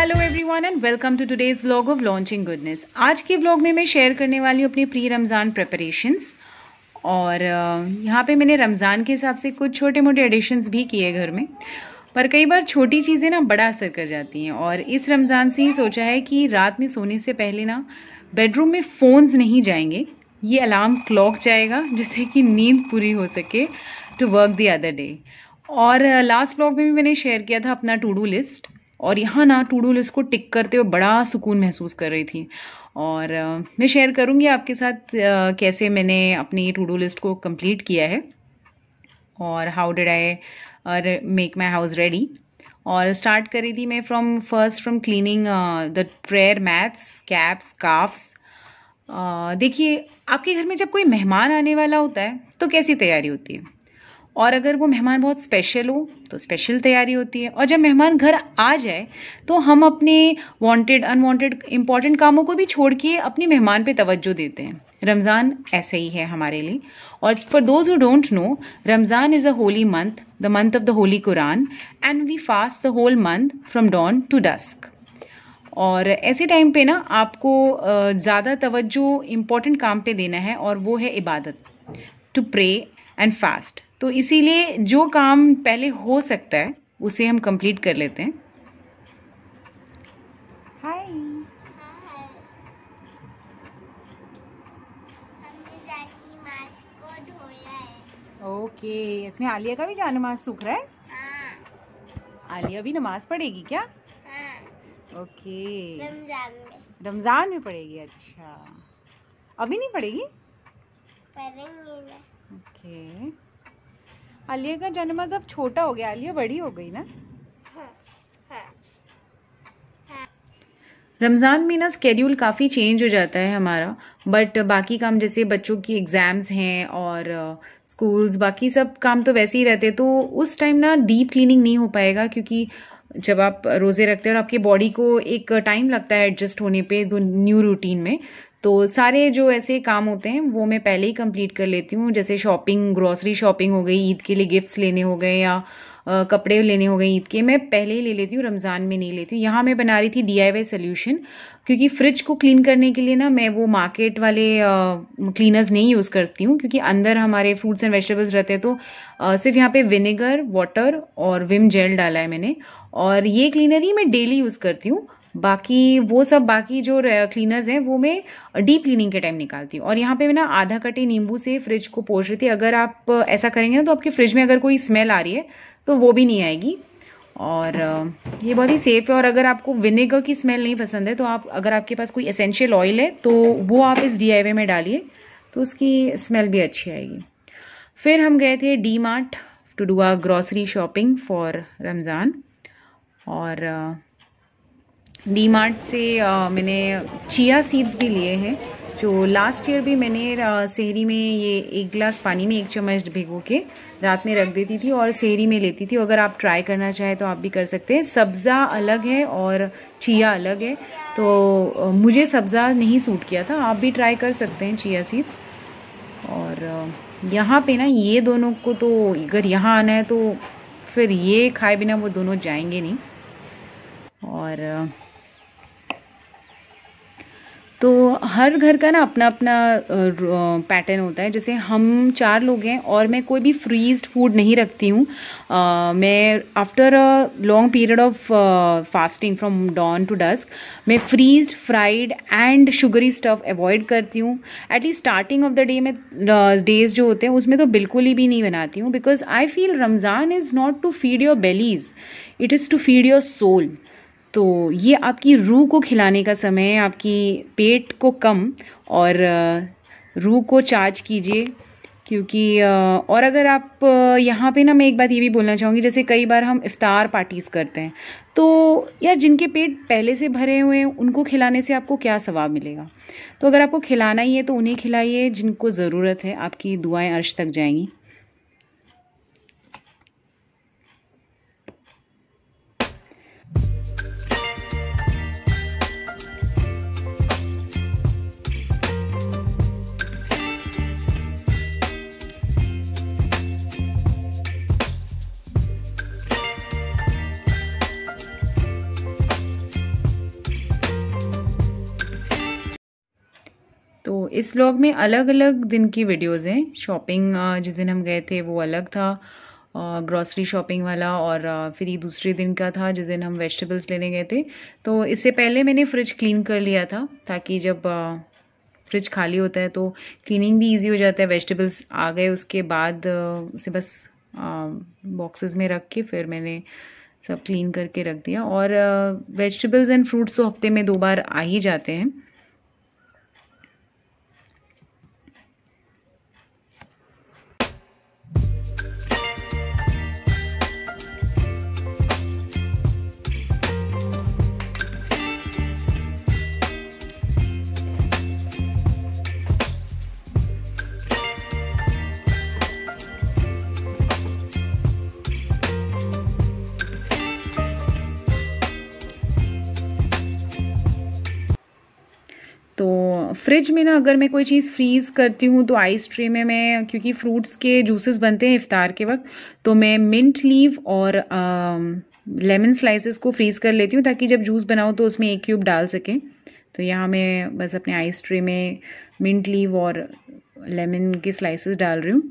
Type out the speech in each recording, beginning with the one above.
Hello everyone and welcome to today's vlog of Launching Goodness आज के vlog में मैं शेयर करने वाली हूँ अपनी प्री रमज़ान प्रेपरेशंस और uh, यहाँ पे मैंने रमज़ान के हिसाब से कुछ छोटे मोटे एडिशंस भी किए घर में पर कई बार छोटी चीज़ें ना बड़ा असर कर जाती हैं और इस रमज़ान से ही सोचा है कि रात में सोने से पहले ना बेडरूम में फ़ोन्स नहीं जाएंगे ये अलार्म क्लॉक जाएगा जिससे कि नींद पूरी हो सके to work the other day और लास्ट uh, ब्लॉग में भी मैंने शेयर किया था अपना टू डू लिस्ट और यहाँ ना टू लिस्ट को टिक करते हुए बड़ा सुकून महसूस कर रही थी और मैं शेयर करूँगी आपके साथ कैसे मैंने अपनी टू डू लिस्ट को कंप्लीट किया है और how did I make my house ready और स्टार्ट करी थी मैं from first from cleaning the prayer mats caps cuffs देखिए आपके घर में जब कोई मेहमान आने वाला होता है तो कैसी तैयारी होती है और अगर वो मेहमान बहुत स्पेशल हो तो स्पेशल तैयारी होती है और जब मेहमान घर आ जाए तो हम अपने वांटेड अनवांटेड इंपॉर्टेंट कामों को भी छोड़ के अपने मेहमान पे तवज्जो देते हैं रमज़ान ऐसे ही है हमारे लिए और for those who don't know Ramzan is a holy month the month of the holy Quran and we fast the whole month from dawn to dusk और ऐसे टाइम पे ना आपको ज़्यादा तवज्जो इम्पॉर्टेंट काम पे देना है और वो है इबादत टू प्रे एंड फास्ट तो इसीलिए जो काम पहले हो सकता है उसे हम कंप्लीट कर लेते हैं हाय ओके इसमें आलिया का भी नमाज सूख रहा है हाँ। आलिया भी नमाज पढ़ेगी क्या हाँ। ओके रमजान में रमजान में पढ़ेगी अच्छा अभी नहीं पढ़ेगी पढ़ेंगे ना आलिया का जन्म अब छोटा हो गया आलिया बड़ी हो गई ना रमज़ान में ना स्केड्यूल काफ़ी चेंज हो जाता है हमारा बट बाकी काम जैसे बच्चों की एग्ज़ाम्स हैं और स्कूल्स बाकी सब काम तो वैसे ही रहते हैं तो उस टाइम ना डीप क्लीनिंग नहीं हो पाएगा क्योंकि जब आप रोज़े रखते हैं और आपकी बॉडी को एक टाइम लगता है एडजस्ट होने पे न्यू रूटीन में तो सारे जो ऐसे काम होते हैं वो मैं पहले ही कंप्लीट कर लेती हूँ जैसे शॉपिंग ग्रॉसरी शॉपिंग हो गई ईद के लिए गिफ्ट्स लेने हो गए या आ, कपड़े लेने हो गए ईद के मैं पहले ही ले लेती हूँ रमज़ान में नहीं लेती हूँ यहाँ मैं बना रही थी डी आई वाई सोल्यूशन क्योंकि फ्रिज को क्लीन करने के लिए ना मैं वो मार्केट वाले क्लीनर्स नहीं यूज़ करती हूँ क्योंकि अंदर हमारे फ्रूट्स एंड वेजिटेबल्स रहते हैं तो आ, सिर्फ यहाँ पे विनेगर वाटर और विम जेल डाला है मैंने और ये क्लीनर ही मैं डेली यूज़ करती हूँ बाकी वो सब बाकी जो क्लीनर्स हैं वो मैं डीप क्लीनिंग के टाइम निकालती हूँ और यहाँ पे मैं ना आधा कटे नींबू से फ्रिज को पोष रही थी अगर आप ऐसा करेंगे ना तो आपके फ्रिज में अगर कोई स्मेल आ रही है तो वो भी नहीं आएगी और ये बहुत ही सेफ है और अगर आपको विनेगर की स्मेल नहीं पसंद है तो आप अगर आपके पास कोई एसेंशियल ऑयल है तो वो आप इस डी में डालिए तो उसकी स्मेल भी अच्छी आएगी फिर हम गए थे डी मार्ट टू डू आ ग्रॉसरी शॉपिंग फॉर रमज़ान और डी मार्ट से आ, uh, मैंने चिया सीड्स भी लिए हैं जो लास्ट ईयर भी मैंने शहरी uh, में ये एक गिलास पानी में एक चम्मच भिगो के रात में रख देती थी और शहरी में लेती थी अगर आप ट्राई करना चाहें तो आप भी कर सकते हैं सब्ज़ा अलग है और चिया अलग है तो uh, मुझे सब्ज़ा नहीं सूट किया था आप भी ट्राई कर सकते हैं चिया सीड्स और यहाँ पे ना ये दोनों को तो अगर यहाँ आना है तो फिर ये खाए बिना वो दोनों जाएंगे नहीं और तो हर घर का ना अपना अपना पैटर्न होता है जैसे हम चार लोग हैं और मैं कोई भी फ्रीज फूड नहीं रखती हूँ मैं after a long period of fasting from dawn to dusk मैं fries fried and sugary stuff avoid करती हूँ at least starting of the day में डेज जो होते हैं उसमें तो बिल्कुल ही भी नहीं बनाती हूँ because I feel Ramzan is not to feed your bellies it is to feed your soul तो ये आपकी रूह को खिलाने का समय है आपकी पेट को कम और रूह को चार्ज कीजिए क्योंकि और अगर आप यहाँ पे ना मैं एक बात ये भी बोलना चाहूँगी जैसे कई बार हम इफ़ार पार्टीज़ करते हैं तो यार जिनके पेट पहले से भरे हुए हैं उनको खिलाने से आपको क्या सवाब मिलेगा तो अगर आपको खिलाना ही है तो उन्हें खिलाइए जिनको ज़रूरत है आपकी दुआएं अर्श तक जाएंगी इस व्लॉग में अलग अलग दिन की वीडियोज़ हैं शॉपिंग जिस दिन हम गए थे वो अलग था ग्रॉसरी शॉपिंग वाला और फिर ये दूसरे दिन का था जिस दिन हम वेजिटेबल्स लेने गए थे तो इससे पहले मैंने फ्रिज क्लीन कर लिया था ताकि जब फ्रिज खाली होता है तो क्लीनिंग भी इजी हो जाता है वेजिटेबल्स आ गए उसके बाद उसे बस बॉक्सेस में रख के फिर मैंने सब क्लीन करके रख दिया और वेजिटेबल्स एंड फ्रूट्स तो हफ्ते में दो बार आ ही जाते हैं फ्रिज में ना अगर मैं कोई चीज़ फ्रीज़ करती हूँ तो आइस ट्रे में मैं क्योंकि फ्रूट्स के जूसेस बनते हैं इफ़ार के वक्त तो मैं मिंट लीव और लेमन um, स्लाइसेस को फ्रीज़ कर लेती हूँ ताकि जब जूस बनाओ तो उसमें एक क्यूब डाल सकें तो यहाँ मैं बस अपने आइस ट्रे में मिंट लीव और लेमन के स्लाइसेस डाल रही हूँ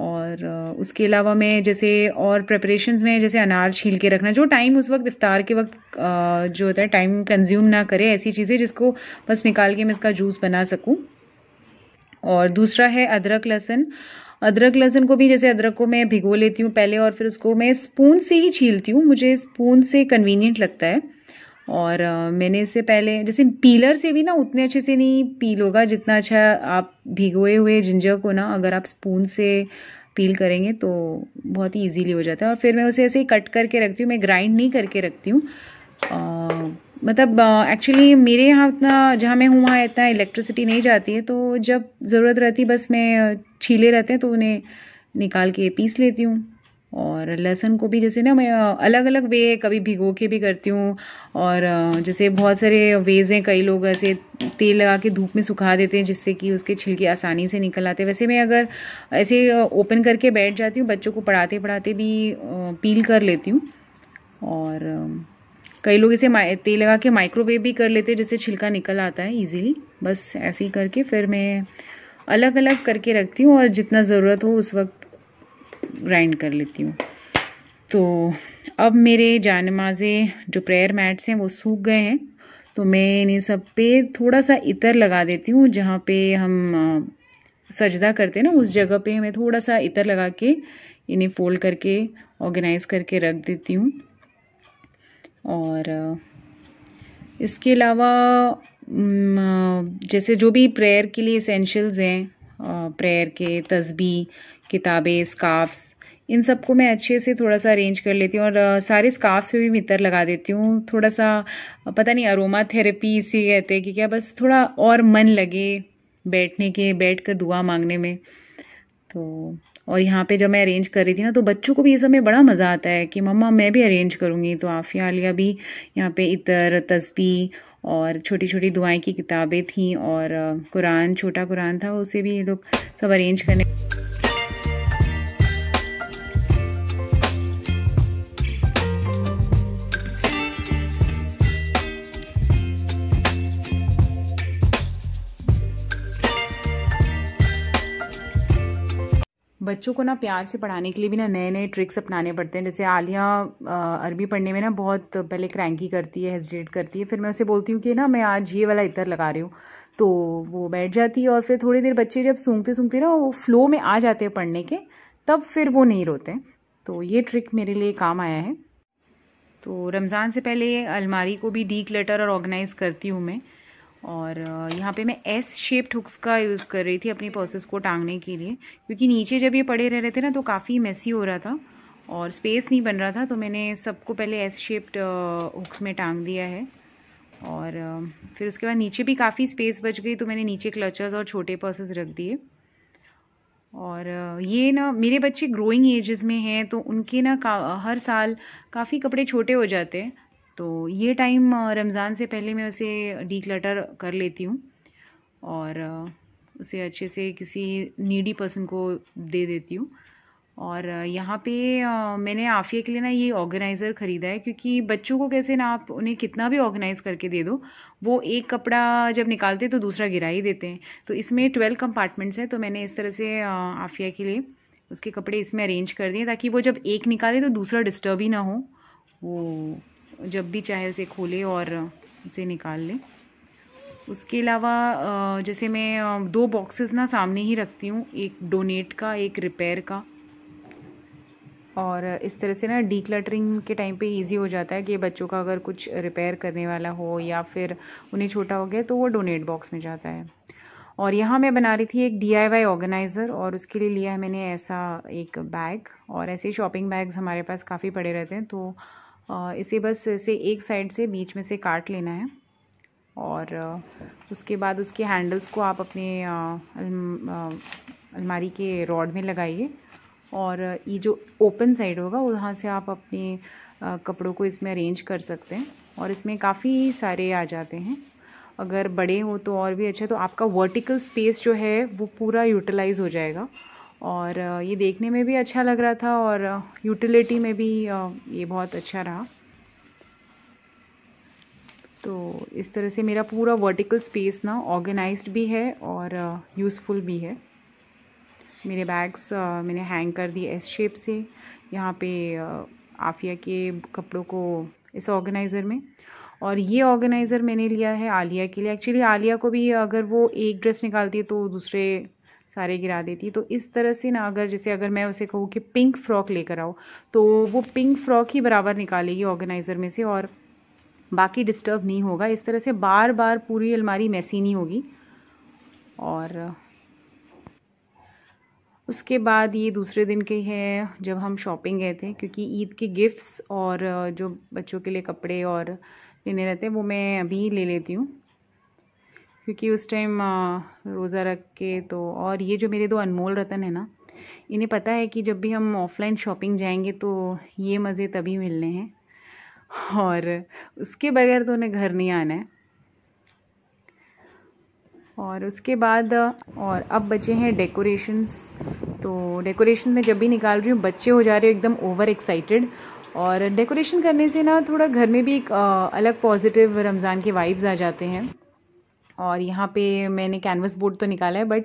और उसके अलावा मैं जैसे और प्रेपरेशंस में जैसे अनार छील के रखना जो टाइम उस वक्त इफ्तार के वक्त जो होता है टाइम कंज्यूम ना करे ऐसी चीज़ें जिसको बस निकाल के मैं इसका जूस बना सकूं और दूसरा है अदरक लहसुन अदरक लहसुन को भी जैसे अदरक को मैं भिगो लेती हूँ पहले और फिर उसको मैं स्पून से ही छीलती हूँ मुझे स्पून से कन्वीनियंट लगता है और मैंने इससे पहले जैसे पीलर से भी ना उतने अच्छे से नहीं पील होगा जितना अच्छा आप भिगोए हुए जिंजर को ना अगर आप स्पून से पील करेंगे तो बहुत ही ईजीली हो जाता है और फिर मैं उसे ऐसे ही कट करके रखती हूँ मैं ग्राइंड नहीं करके रखती हूँ मतलब एक्चुअली मेरे यहाँ उतना जहाँ मैं हूँ वहाँ इतना इलेक्ट्रिसिटी नहीं जाती है तो जब ज़रूरत रहती बस मैं छीले रहते हैं तो उन्हें निकाल के पीस लेती हूँ और लहसुन को भी जैसे ना मैं अलग अलग वे कभी भिगो के भी करती हूँ और जैसे बहुत सारे वेज़ हैं कई लोग ऐसे तेल लगा के धूप में सुखा देते हैं जिससे कि उसके छिलके आसानी से निकल आते हैं वैसे मैं अगर ऐसे ओपन करके बैठ जाती हूँ बच्चों को पढ़ाते पढ़ाते भी पील कर लेती हूँ और कई लोग इसे तेल लगा के माइक्रोवेव भी कर लेते हैं जिससे छिलका निकल आता है ईजिली बस ऐसे ही करके फिर मैं अलग अलग करके रखती हूँ और जितना ज़रूरत हो उस वक्त ग्राइंड कर लेती हूँ तो अब मेरे जानमाजे जो प्रेयर मैट्स हैं वो सूख गए हैं तो मैं इन्हें सब पे थोड़ा सा इतर लगा देती हूँ जहाँ पे हम सजदा करते हैं ना उस जगह पे मैं थोड़ा सा इतर लगा के इन्हें फोल्ड करके ऑर्गेनाइज करके रख देती हूँ और इसके अलावा जैसे जो भी प्रेयर के लिए इसेंशल्स हैं प्रेयर के तस्बी किताबें स्काफ्स इन सबको मैं अच्छे से थोड़ा सा अरेंज कर लेती हूँ और सारे स्काफ्स पे भी मित्र लगा देती हूँ थोड़ा सा पता नहीं अरोमा थेरेपी इसे कहते हैं कि क्या बस थोड़ा और मन लगे बैठने के बैठ कर दुआ मांगने में तो और यहाँ पे जब मैं अरेंज कर रही थी ना तो बच्चों को भी ये सब में बड़ा मज़ा आता है कि मम्मा मैं भी अरेंज करूँगी तो आफिया आलिया भी यहाँ पे इतर तस्बी और छोटी छोटी दुआएं की किताबें थीं और कुरान छोटा कुरान था उसे भी ये लोग सब अरेंज करने बच्चों को ना प्यार से पढ़ाने के लिए भी ना नए नए ट्रिक्स अपनाने पड़ते हैं जैसे आलिया अरबी पढ़ने में ना बहुत पहले क्रैंकी करती है हेजिटेट करती है फिर मैं उसे बोलती हूँ कि ना मैं आज ये वाला इतर लगा रही हूँ तो वो बैठ जाती है और फिर थोड़ी देर बच्चे जब सूंघते सूंघते ना वो फ्लो में आ जाते हैं पढ़ने के तब फिर वो नहीं रोते तो ये ट्रिक मेरे लिए काम आया है तो रमज़ान से पहले अलमारी को भी डी क्लटर और ऑर्गेनाइज़ करती हूँ मैं और यहाँ पे मैं एस शेप्ड हुक्स का यूज़ कर रही थी अपनी पर्सेस को टांगने के लिए क्योंकि नीचे जब ये पड़े रह रहे थे ना तो काफ़ी मेसी हो रहा था और स्पेस नहीं बन रहा था तो मैंने सबको पहले एस शेप्ड हुक्स में टांग दिया है और फिर उसके बाद नीचे भी काफ़ी स्पेस बच गई तो मैंने नीचे क्लचर्स और छोटे पर्सेस रख दिए और ये ना मेरे बच्चे ग्रोइंग एजेस में हैं तो उनके ना का हर साल काफ़ी कपड़े छोटे हो जाते हैं तो ये टाइम रमज़ान से पहले मैं उसे डी क्लटर कर लेती हूँ और उसे अच्छे से किसी नीडी पर्सन को दे देती हूँ और यहाँ पे मैंने आफिया के लिए ना ये ऑर्गेनाइज़र ख़रीदा है क्योंकि बच्चों को कैसे ना आप उन्हें कितना भी ऑर्गेनाइज़ करके दे दो वो एक कपड़ा जब निकालते तो दूसरा गिरा ही देते हैं तो इसमें ट्वेल्व कंपार्टमेंट्स हैं तो मैंने इस तरह से आफिया के लिए उसके कपड़े इसमें अरेंज कर दिए ताकि वो जब एक निकाले तो दूसरा डिस्टर्ब ही ना हो वो जब भी चाहे उसे खोले और उसे निकाल लें उसके अलावा जैसे मैं दो बॉक्सेस ना सामने ही रखती हूँ एक डोनेट का एक रिपेयर का और इस तरह से ना डी के टाइम पे इजी हो जाता है कि बच्चों का अगर कुछ रिपेयर करने वाला हो या फिर उन्हें छोटा हो गया तो वो डोनेट बॉक्स में जाता है और यहाँ मैं बना रही थी एक डी आई वाई ऑर्गेनाइज़र और उसके लिए लिया है मैंने ऐसा एक बैग और ऐसे शॉपिंग बैग्स हमारे पास काफ़ी पड़े रहते हैं तो और इसे बस इसे एक साइड से बीच में से काट लेना है और उसके बाद उसके हैंडल्स को आप अपने अलमारी के रॉड में लगाइए और ये जो ओपन साइड होगा वहाँ से आप अपने कपड़ों को इसमें अरेंज कर सकते हैं और इसमें काफ़ी सारे आ जाते हैं अगर बड़े हो तो और भी अच्छा तो आपका वर्टिकल स्पेस जो है वो पूरा यूटिलाइज़ हो जाएगा और ये देखने में भी अच्छा लग रहा था और यूटिलिटी में भी ये बहुत अच्छा रहा तो इस तरह से मेरा पूरा वर्टिकल स्पेस ना ऑर्गेनाइज्ड भी है और यूज़फुल भी है मेरे बैग्स मैंने हैंग कर दिए एस शेप से यहाँ पे आफिया के कपड़ों को इस ऑर्गेनाइज़र में और ये ऑर्गेनाइज़र मैंने लिया है आलिया के लिए एक्चुअली आलिया को भी अगर वो एक ड्रेस निकालती है तो दूसरे सारे गिरा देती है तो इस तरह से ना अगर जैसे अगर मैं उसे कहूँ कि पिंक फ्रॉक लेकर आओ तो वो पिंक फ्रॉक ही बराबर निकालेगी ऑर्गेनाइज़र में से और बाकी डिस्टर्ब नहीं होगा इस तरह से बार बार पूरी अलमारी मैसी नहीं होगी और उसके बाद ये दूसरे दिन के हैं जब हम शॉपिंग गए थे क्योंकि ईद के गिफ्ट्स और जो बच्चों के लिए कपड़े और लेने रहते हैं वो मैं अभी ले लेती हूँ क्योंकि उस टाइम रोज़ा रख के तो और ये जो मेरे दो अनमोल रतन है ना इन्हें पता है कि जब भी हम ऑफलाइन शॉपिंग जाएंगे तो ये मज़े तभी मिलने हैं और उसके बगैर तो उन्हें घर नहीं आना है और उसके बाद और अब बचे हैं डेकोरेशंस तो डेकोरेशन में जब भी निकाल रही हूँ बच्चे हो जा रहे हो एकदम ओवर एक्साइटेड और डेकोरेशन करने से ना थोड़ा घर में भी एक अलग पॉजिटिव रमज़ान के वाइब्स आ जाते हैं और यहाँ पे मैंने कैनवस बोर्ड तो निकाला है बट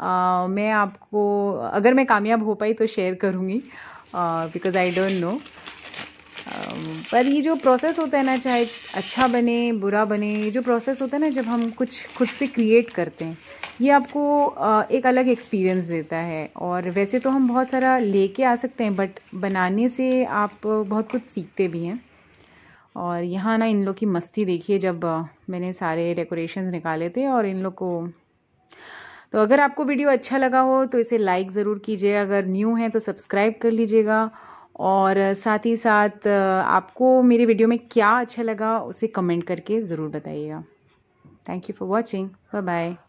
आ, मैं आपको अगर मैं कामयाब हो पाई तो शेयर करूँगी बिकॉज आई डोंट नो पर ये जो प्रोसेस होता है ना चाहे अच्छा बने बुरा बने ये जो प्रोसेस होता है ना जब हम कुछ खुद से क्रिएट करते हैं ये आपको एक अलग एक्सपीरियंस देता है और वैसे तो हम बहुत सारा लेके आ सकते हैं बट बनाने से आप बहुत कुछ सीखते भी हैं और यहाँ ना इन लोग की मस्ती देखिए जब मैंने सारे डेकोरेशन निकाले थे और इन लोग को तो अगर आपको वीडियो अच्छा लगा हो तो इसे लाइक ज़रूर कीजिए अगर न्यू है तो सब्सक्राइब कर लीजिएगा और साथ ही साथ आपको मेरे वीडियो में क्या अच्छा लगा उसे कमेंट करके ज़रूर बताइएगा thank you for watching bye bye